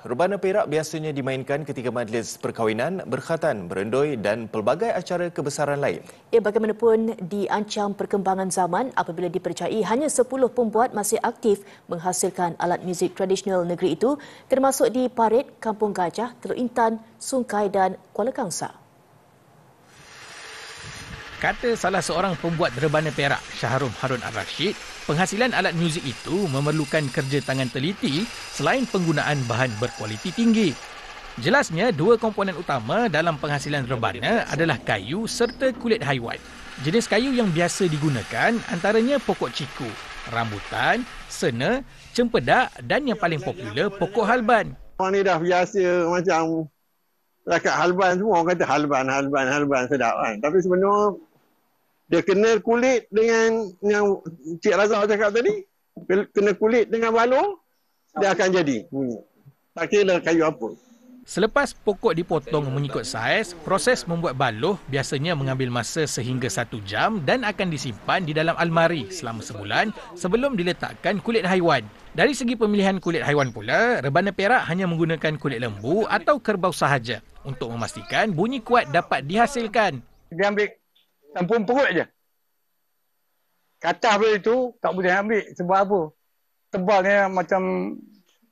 Rebana Perak biasanya dimainkan ketika majlis perkahwinan, berkhatan, berendoi dan pelbagai acara kebesaran lain. Ya, bagaimanapun diancam perkembangan zaman apabila dipercayai hanya 10 pembuat masih aktif menghasilkan alat muzik tradisional negeri itu termasuk di Parit, Kampung Gajah, Teluk Intan, Sungai dan Kuala Kangsar. Kata salah seorang pembuat rebana perak, Syahrum Harun Ar-Rashid, penghasilan alat muzik itu memerlukan kerja tangan teliti selain penggunaan bahan berkualiti tinggi. Jelasnya, dua komponen utama dalam penghasilan rebana adalah kayu serta kulit haiwan. Jenis kayu yang biasa digunakan antaranya pokok ciku, rambutan, sena, cempedak dan yang paling popular pokok halban. Orang ni dah biasa macam rakat halban semua. Orang kata halban, halban, halban sedap kan. Tapi sebenarnya dia kena kulit dengan yang Cik Razak cakap tadi kena kulit dengan balur dia akan jadi tak kira kayu apa Selepas pokok dipotong mengikut saiz, proses membuat baloh biasanya mengambil masa sehingga satu jam dan akan disimpan di dalam almari selama sebulan sebelum diletakkan kulit haiwan. Dari segi pemilihan kulit haiwan pula, rebana perak hanya menggunakan kulit lembu atau kerbau sahaja untuk memastikan bunyi kuat dapat dihasilkan. Dia ambil Tampung perut je. Kata apa itu tak boleh ambil sebab apa? Tebalnya macam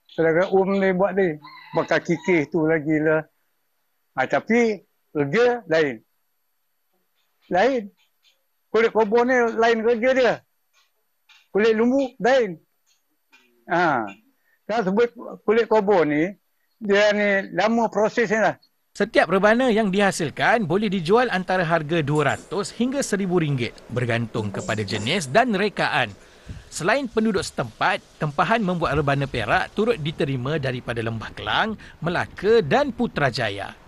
saudara Um ni buat ni. Bakal kikih tu lagi lah. Ha, tapi lega lain. Lain. Kulit kobor ni lain lega dia. Kulit lumbu lain. Ha. Kalau sebut kulit kobor ni, dia ni lama proses ni lah. Setiap rebana yang dihasilkan boleh dijual antara harga RM200 hingga RM1,000 bergantung kepada jenis dan rekaan. Selain penduduk setempat, tempahan membuat rebana perak turut diterima daripada Lembah Kelang, Melaka dan Putrajaya.